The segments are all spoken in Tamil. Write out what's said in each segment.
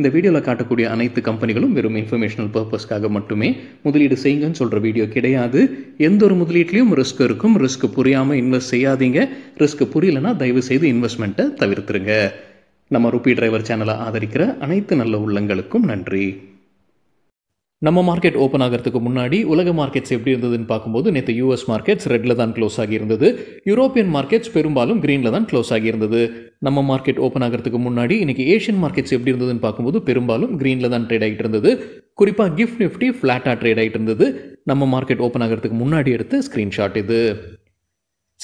இந்த வீடியோவில் காட்டக்கூடிய அனைத்து கம்பெனிகளும் வெறும் இன்ஃபர்மேஷனல் பர்பஸ்க்காக மட்டுமே முதலீடு செய்யுங்கன்னு சொல்கிற வீடியோ கிடையாது எந்த ஒரு முதலீட்லையும் ரிஸ்க் இருக்கும் ரிஸ்க் புரியாமல் இன்வெஸ்ட் செய்யாதீங்க ரிஸ்க் புரியலைன்னா தயவு செய்து இன்வெஸ்ட்மெண்ட்டை தவிர்த்துருங்க நம்ம ரூபி டிரைவர் சேனலை ஆதரிக்கிற அனைத்து நல்ல உள்ளங்களுக்கும் நன்றி நம்ம மார்க்கெட் ஓப்பன் ஆகிறதுக்கு முன்னாடி உலக மார்க்கெட்ஸ் எப்படி இருந்ததுன்னு பார்க்கும்போது நேற்று யூஎஸ் மார்க்கெட்ஸ் ரெட்டில் தான் க்ளோஸ் ஆகியிருந்தது யூரோப்பியன் மார்க்கெட்ஸ் பெரும்பாலும் க்ரீனில் தான் க்ளோஸ் ஆகியிருந்தது நம்ம மார்க்கெட் ஓப்பன் ஆகிறதுக்கு முன்னாடி இன்றைக்கி ஏஷியன் மார்க்கெட்ஸ் எப்படி இருந்ததுன்னு பார்க்கும்போது பெரும்பாலும் க்ரீனில் தான் ட்ரேட் ஆகிட்டு இருந்தது குறிப்பாக கிஃப்ட் நிஃப்டி ஃப்ளாட்டாக ட்ரேட் ஆகிட்டு இருந்தது நம்ம மார்க்கெட் ஓப்பன் ஆகிறதுக்கு முன்னாடி எடுத்து ஸ்க்ரீன்ஷாட் இது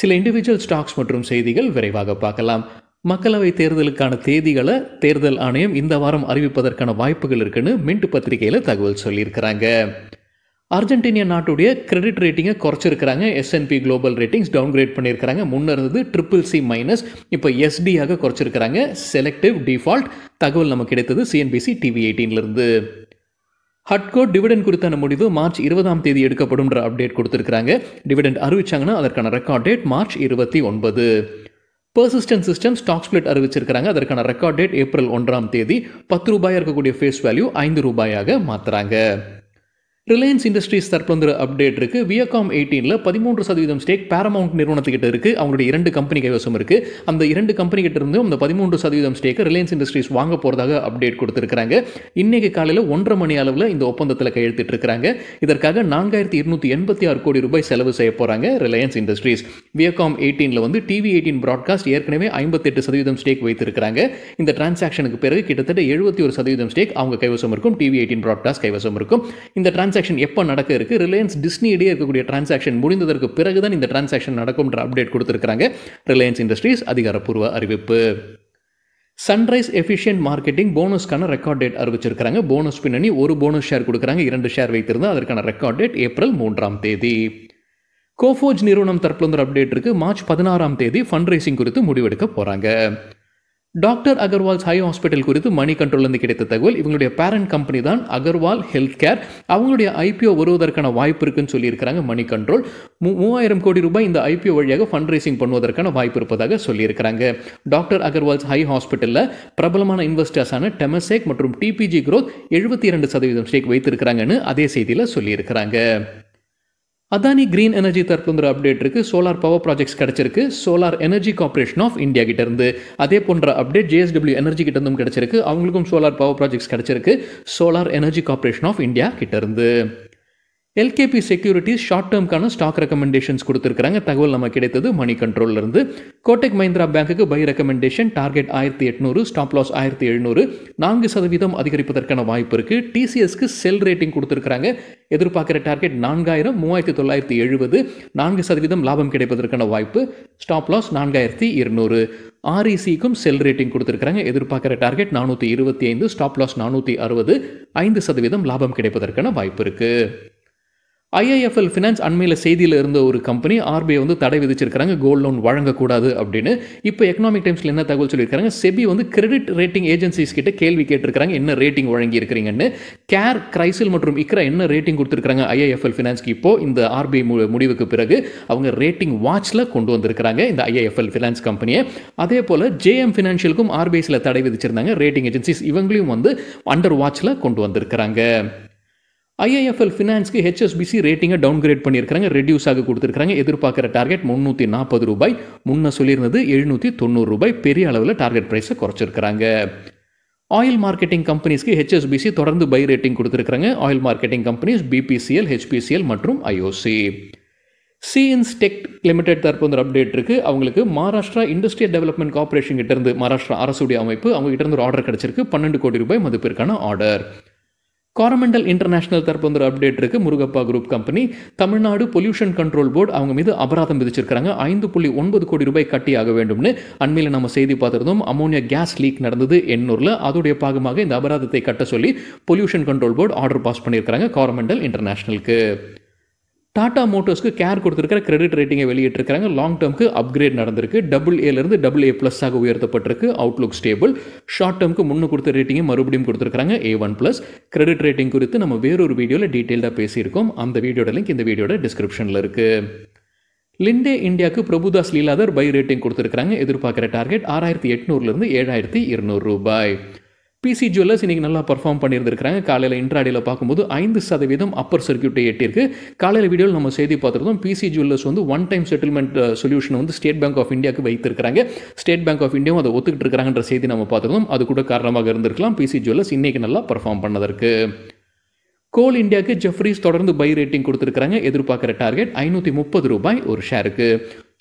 சில இண்டிவிஜுவல் ஸ்டாக்ஸ் மற்றும் செய்திகள் விரைவாக பார்க்கலாம் மக்களவை தேர்தலுக்கான தேதிகளை தேர்தல் ஆணையம் இந்த வாரம் அறிவிப்பதற்கான வாய்ப்புகள் இருக்குன்னு மின்ட் பத்திரிகையில் தகவல் சொல்லியிருக்கிறாங்க அர்ஜென்டினா நாட்டுடைய கிரெடிட் ரேட்டிங்கை குறைச்சிருக்கிறாங்க எஸ்என்பி குளோபல் ரேட்டிங்ஸ் டவுன்கிரேட் பண்ணியிருக்கிறாங்க முன்னே இருந்தது ட்ரிபிள் சி மைனஸ் இப்போ எஸ்டியாக குறைச்சிருக்கிறாங்க செலக்டிவ் டிஃபால்ட் தகவல் நமக்கு கிடைத்தது சிஎன்பிசி டிவி எயிட்டீன்லேருந்து ஹட்கோ டிவிடெண்ட் குறித்தான முடிவு மார்ச் இருபதாம் தேதி எடுக்கப்படும்ன்ற அப்டேட் கொடுத்துருக்காங்க டிவிடெண்ட் அறிவிச்சாங்கன்னா அதற்கான ரெக்கார்ட் டேட் மார்ச் இருபத்தி ஒன்பது பர்சிஸ்டன்ட் சிஸ்டம் ஸ்டாக் ஸ்பிளிட் அறிவிச்சிருக்கிறாங்க அதற்கான ரெக்கார்ட் டேட் ஏப்ரல் ஒன்றாம் தேதி பத்து ரூபாயாக இருக்கக்கூடிய ஃபேஸ் வேல்யூ ஐந்து ரூபாயாக மாற்றுறாங்க ரிலையன்ஸ் இண்டஸ்ட்ரீஸ் தற்போது அப்டேட் இருக்கு வியகாம் எயிட்டீனில் பதிமூன்று சதவீதம் ஸ்டேக் பேரமௌண்ட் நிறுவனத்துக்கிட்ட இருக்கு அவங்களுடைய இரண்டு கம்பெனி கைவசம் இருக்கு அந்த இரண்டு கம்பெனி கிட்ட இருந்து அந்த பதிமூன்று சதவீதம் ஸ்டேக் ரிலையன்ஸ் இண்டஸ்ட்ரீஸ் வாங்க போறதாக அப்டேட் கொடுத்துருக்காங்க இன்னைக்கு காலையில் ஒன்றரை மணி அளவில் இந்த ஒப்பந்தத்தில் கையெழுத்திட்டு இருக்கிறாங்க இதற்காக நான்காயிரத்தி இருநூத்தி எண்பத்தி ஆறு கோடி ரூபாய் செலவு செய்ய போறாங்க ரிலையன்ஸ் இண்டஸ்ட்ரீஸ் வியகாம் எயிட்டீனில் வந்து டிவி எயிட்டீன் ப்ராட்காஸ்ட் ஏற்கனவே ஐம்பத்தெட்டு சதவீதம் ஸ்டேக் வைத்திருக்கிறாங்க இந்த டிரான்சாக்ஷனுக்கு பிறகு கிட்டத்தட்ட எழுபத்தி ஒரு சதவீதம் ஸ்டேக் அவங்க கைவசம் இருக்கும் டிவி எயிட்டீன் ப்ராட்காஸ்ட் கைவசம் இருக்கும் இந்த டிரான்ஸ் டிரான்சாக்ஷன் எப்போ நடக்க இருக்குது ரிலையன்ஸ் டிஸ்னி இடையே இருக்கக்கூடிய டிரான்சாக்ஷன் முடிந்ததற்கு பிறகு தான் இந்த டிரான்சாக்ஷன் நடக்கும்ன்ற அப்டேட் கொடுத்துருக்காங்க ரிலையன்ஸ் இண்டஸ்ட்ரீஸ் அதிகாரப்பூர்வ அறிவிப்பு சன்ரைஸ் எஃபிஷியன்ட் மார்க்கெட்டிங் போனஸ்க்கான ரெக்கார்ட் டேட் அறிவிச்சிருக்காங்க போனஸ் பின்னணி ஒரு போனஸ் ஷேர் கொடுக்குறாங்க இரண்டு ஷேர் வைத்திருந்தா அதற்கான ரெக்கார்ட் டேட் ஏப்ரல் மூன்றாம் தேதி கோஃபோஜ் நிறுவனம் தற்போது ஒரு அப்டேட் இருக்கு மார்ச் பதினாறாம் தேதி ஃபண்ட் ரைசிங் குறித்து முடிவெடுக்க போகிறாங்க டாக்டர் அகர்வால்ஸ் ஹை ஹாஸ்பிட்டல் குறித்து மணி கண்ட்ரோல்லேருந்து கிடைத்த தகவல் இவங்களுடைய பேரண்ட் கம்பெனி தான் அகர்வால் ஹெல்த் கேர் அவங்களுடைய ஐபிஓ வருவதற்கான வாய்ப்பு இருக்குன்னு சொல்லியிருக்கிறாங்க மணி கண்ட்ரோல் மூவாயிரம் கோடி ரூபாய் இந்த ஐபிஓ வழியாக ஃபண்ட் ரைசிங் பண்ணுவதற்கான வாய்ப்பு இருப்பதாக சொல்லியிருக்கிறாங்க டாக்டர் அகர்வால்ஸ் ஹை ஹாஸ்பிட்டலில் பிரபலமான இன்வெஸ்டர்ஸான டெமசேக் மற்றும் டிபிஜி குரோத் எழுபத்தி இரண்டு சதவீதம் ஸ்டேக் வைத்திருக்கிறாங்கன்னு அதே செய்தியில் சொல்லியிருக்கிறாங்க அதானி கிரீன் எனர்ஜி தரப்புங்கிற அப்டேட் இருக்குது சோலார் பவர் ப்ராஜெக்ட்ஸ் கிடச்சிருக்கு சோலார் எனர்ஜி கார்பரேஷன் ஆஃப் இந்தியா கிட்டேருந்து அதே போன்ற அப்டேட் ஜேஎஸ்டபிள்யூ எனர்ஜி இருந்தும் கிடைச்சிருக்கு அவங்களுக்கும் சோலார் பவர் ப்ராஜெக்ட்ஸ் கிடச்சிருக்கு சோலார் எனர்ஜி கார்பரேஷன் ஆஃப் இந்தியா கிட்டேருந்து எல்கேபி செக்யூரிட்டிஸ் ஷார்ட் டேர்ம்க்கான ஸ்டாக் ரெக்கமெண்டேஷன்ஸ் கொடுத்துருக்காங்க தகவல் நம்ம கிடைத்தது மணி கண்ட்ரோல்லேருந்து கோட்டைக் மஹிந்திரா பேங்குக்கு பை ரெக்கமெண்டேஷன் டார்கெட் ஆயிரத்தி எட்நூறு ஸ்டாப் லாஸ் ஆயிரத்தி எழுநூறு நான்கு சதவீதம் அதிகரிப்பதற்கான வாய்ப்பு இருக்குது டிசிஎஸ்க்கு செல் ரேட்டிங் கொடுத்துருக்காங்க எதிர்பார்க்குற டார்கெட் நான்காயிரம் மூவாயிரத்தி தொள்ளாயிரத்தி எழுபது நான்கு சதவீதம் லாபம் கிடைப்பதற்கான வாய்ப்பு ஸ்டாப் லாஸ் நான்காயிரத்தி இருநூறு ஆர்இசிக்கும் e செல் ரேட்டிங் கொடுத்துருக்காங்க எதிர்பார்க்குற டார்கெட் நானூற்றி இருபத்தி ஐந்து ஸ்டாப் லாஸ் நானூற்றி அறுபது ஐந்து சதவீதம் லாபம் கிடைப்பதற்கான வாய்ப்பு இருக்குது ஐஐஎஃப்எல் ஃபினான்ஸ் அண்மையில் செய்தியில் இருந்த ஒரு கம்பெனி ஆர்பிஐ வந்து தடை விதிச்சிருக்கிறாங்க கோல்டு லோன் வழங்கக்கூடாது அப்படின்னு இப்போ எக்கனாமிக் டைம்ஸில் என்ன தகவல் சொல்லியிருக்காங்க செபி வந்து கிரெடிட் ரேட்டிங் ஏஜென்சிஸ் கிட்ட கேள்வி கேட்டிருக்கிறாங்க என்ன ரேட்டிங் வழங்கியிருக்கிறீங்கன்னு கேர் கிரைசில் மற்றும் இக்ரா என்ன ரேட்டிங் கொடுத்துருக்காங்க ஐஐஎஃப்எல் ஃபினான்ஸ்க்கு இப்போ இந்த ஆர்பிஐ முடிவுக்கு பிறகு அவங்க ரேட்டிங் வாட்சில் கொண்டு வந்திருக்கிறாங்க இந்த ஐஐஎஃப்எல் ஃபினான்ஸ் கம்பெனியை அதே போல் ஜேஎம் ஃபினான்ஷியலுக்கும் ஆர்பிஐஸில் தடை விதிச்சிருந்தாங்க ரேட்டிங் ஏஜென்சிஸ் இவங்களையும் வந்து அண்டர் வாட்சில் கொண்டு வந்திருக்கிறாங்க ஐஐஎஃப்எல் ஃபினான்ஸ்க்கு ஹெச்எஸ்பிசி ரேட்டிங்கை டவுன்கிரேட் பண்ணியிருக்காங்க ரெடியூஸ் ஆக கொடுத்துருக்காங்க எதிர்பார்க்குற டார்கெட் முந்நூற்றி நாற்பது ரூபாய் முன்ன சொல்லியிருந்தது எழுநூற்றி தொண்ணூறு ரூபாய் பெரிய அளவில் டார்கெட் ப்ரைஸை குறைச்சிருக்கிறாங்க ஆயில் மார்க்கெட்டிங் கம்பெனிஸ்க்கு ஹெச்எஸ்பிசி தொடர்ந்து பை ரேட்டிங் கொடுத்துருக்காங்க oil marketing companies BPCL HPCL மற்றும் ஐஓசி சிஎன்ஸ் டெக் லிமிடெட் தரப்பு வந்து அப்டேட் இருக்குது அவங்களுக்கு மகாராஷ்டிரா இண்டஸ்ட்ரியல் டெவலப்மெண்ட் கார்பரேஷன் கிட்டேருந்து மகாராஷ்டிரா அரசுடைய அமைப்பு அவங்க கிட்டேருந்து ஒரு ஆர்டர் கிடச்சிருக்கு பன்னெண்டு கோடி ரூபாய் மதிப்பிற்கான ஆர்டர் காரமண்டல் இன்டர்நேஷனல் தரப்பு ஒரு அப்டேட் இருக்கு Murugappa group company Tamil Nadu pollution control board அவங்க மீது அபராதம் விதிச்சிருக்காங்க ஐந்து புள்ளி ஒன்பது கோடி ரூபாய் கட்டி ஆக வேண்டும்னு அண்மையில் நம்ம செய்தி பார்த்துருந்தோம் அமோனியா கேஸ் லீக் நடந்தது எண்ணூரில் அதோடைய பாகமாக இந்த அபராதத்தை கட்ட சொல்லி pollution control board order pass பண்ணியிருக்காங்க காரமண்டல் இன்டர்நேஷனலுக்கு டாடா மோட்டோஸ்க்கு கேர் கொடுத்துருக்கிற கிரெடிட் ரேட்டிங்கை வெளியிட்டிருக்கிறாங்க லாங் டேர்முக்கு அப்கிரேட் நடந்திருக்கு டபுள் ஏலேருந்து டபுள் ஏ ப்ளஸ்ஸாக உயர்த்தப்பட்டிருக்கு அவுட்லுக் ஸ்டேபிள் ஷார்ட் டேர்முக்கு முன்னே கொடுத்த ரேட்டிங்கை மறுபடியும் கொடுத்துருக்காங்க A one plus credit rating குறித்து நம்ம வேறொரு வீடியோவில் டீட்டெயில்டாக பேசியிருக்கோம் அந்த வீடியோட லிங்க் இந்த வீடியோட டிஸ்கிரிப்ஷனில் இருக்குது லிண்டே இந்தியாவுக்கு பிரபுதாஸ் லீலாதர் பை ரேட்டிங் கொடுத்துருக்காங்க எதிர்பார்க்குற டார்கெட் ஆறாயிரத்தி எட்நூறுலேருந்து ஏழாயிரத்தி இருநூறு ரூபாய் பிசி ஜுவல்லர்ஸ் இன்றைக்கி நல்லா பர்ஃபார்ம் பண்ணியிருந்திருக்கிறாங்க காலையில் இன்ட்ராடியில் பார்க்கும்போது ஐந்து சதவீதம் அப்பர் சர்க்கியூட்டை எட்டியிருக்கு காலையில் வீடியோவில் நம்ம செய்தி பார்த்துருந்தோம் பிசி ஜுவல்லர்ஸ் வந்து ஒன் டைம் செட்டில்மெண்ட் சொல்யூஷன் வந்து ஸ்டேட் பேங்க் ஆஃப் இந்தியாவுக்கு வைத்திருக்கிறாங்க ஸ்டேட் பேங்க் ஆஃப் இந்தியாவும் அதை ஒத்துக்கிட்டு இருக்காங்கன்ற செய்தி நம்ம பார்த்துருந்தோம் அது கூட காரணமாக இருந்திருக்கலாம் பிசி ஜுவல்லர்ஸ் இன்றைக்கி நல்லா பர்ஃபார்ம் பண்ணதற்கு கோல் இந்தியாவுக்கு ஜெஃப்ரிஸ் தொடர்ந்து பை ரேட்டிங் கொடுத்துருக்காங்க எதிர்பார்க்குற டார்கெட் ஐநூற்றி முப்பது ரூபாய் ஒரு ஷேருக்கு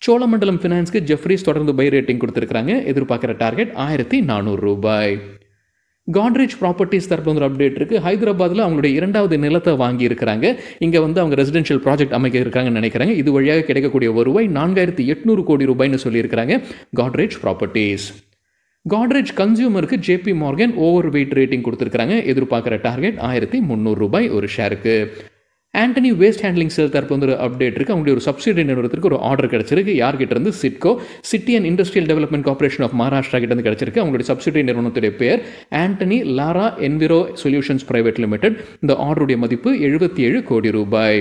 சோழமண்டலம் ஃபினான்ஸ்க்கு ஜெஃப்ரிஸ் தொடர்ந்து பை ரேட்டிங் கொடுத்துருக்காங்க எதிர்பார்க்குற டார்கெட் ஆயிரத்தி நானூறு ரூபாய் காட்ரேஜ் ப்ராப்பர்ட்டிஸ் தரப்பு ஒரு அப்டேட் இருக்குது ஹைதராபாத்தில் அவங்களுடைய இரண்டாவது நிலத்தை வாங்கியிருக்கிறாங்க இங்கே வந்து அவங்க ரெசிடென்ஷியல் ப்ராஜெக்ட் அமைக்க இருக்காங்கன்னு நினைக்கிறாங்க இது வழியாக கிடைக்கக்கூடிய வருவாய் நான்காயிரத்தி எட்நூறு கோடி ரூபாய்னு சொல்லியிருக்கிறாங்க காட்ரேஜ் ப்ராப்பர்ட்டிஸ் காட்ரேஜ் கன்சியூமருக்கு JP Morgan overweight rating கொடுத்துருக்காங்க எதிர்பார்க்குற டார்கெட் ஆயிரத்தி முந்நூறு ரூபாய் ஒரு ஷேருக்கு ஆண்டனி வேஸ்ட் ஹேண்ட்லிங் செல் தரப்பு வந்து ஒரு அப்டேட் இருக்குது அவங்களுடைய ஒரு சப்சிடி நிறுவனத்துக்கு ஒரு ஆர்டர் கிடச்சிருக்கு யார்கிட்ட இருந்து CIDCO City and Industrial Development Corporation of Maharashtra கிட்ட வந்து கிடச்சிருக்கு அவங்களுடைய சப்சிடி நிறுவனத்துடைய பேர் Antony Lara Enviro Solutions Private Limited இந்த ஆர்டருடைய மதிப்பு எழுபத்தி ஏழு கோடி ரூபாய்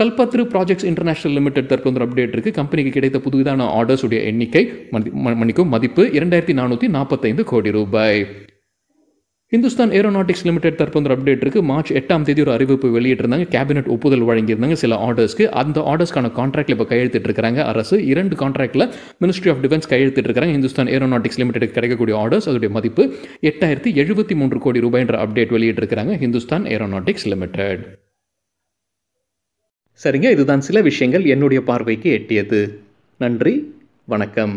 கல்பத்ரு ப்ராஜெக்ட்ஸ் இன்டர்நேஷனல் லிமிடெட் தற்போது ஒரு அப்டேட் இருக்குது கம்பெனிக்கு கிடைத்த புதுவிதான ஆர்டர்ஸுடைய எண்ணிக்கை மன்னிக்கும் மதிப்பு இரண்டாயிரத்தி நானூற்றி நாற்பத்தைந்து கோடி ரூபாய் இந்துஸ்தான் ஏரோநாட்டிக்ஸ் லிமிடெட் தற்போது அப்டேட் இருக்கு மார்ச் எட்டாம் தேதி ஒரு அறிவிப்பு வெளியிட்டிருந்தாங்க கேபினெட் ஒப்புதல் வழங்கியிருந்தாங்க சில ஆர்டர்ஸ்க்கு அந்த ஆர்டர்ஸ்க்கான கான்ட்ராக்ட் இப்போ இருக்காங்க அரசு இரண்டு கான்ட்ராக்டில் மினிஸ்ட்ரி ஆஃப் டிஃபென்ஸ் இருக்காங்க இந்துஸ்தான் ஏரோநாட்டிக்ஸ் லிமிடெட் கிடைக்கக்கூடிய ஆர்டர்ஸ் அதோடைய மதிப்பு எட்டாயிரத்தி எழுபத்தி மூன்று கோடி ரூபாய்ன்ற அப்டேட் இருக்காங்க இந்துஸ்தான் ஏரோநாட்டிக்ஸ் லிமிடெட் சரிங்க இதுதான் சில விஷயங்கள் என்னுடைய பார்வைக்கு எட்டியது நன்றி வணக்கம்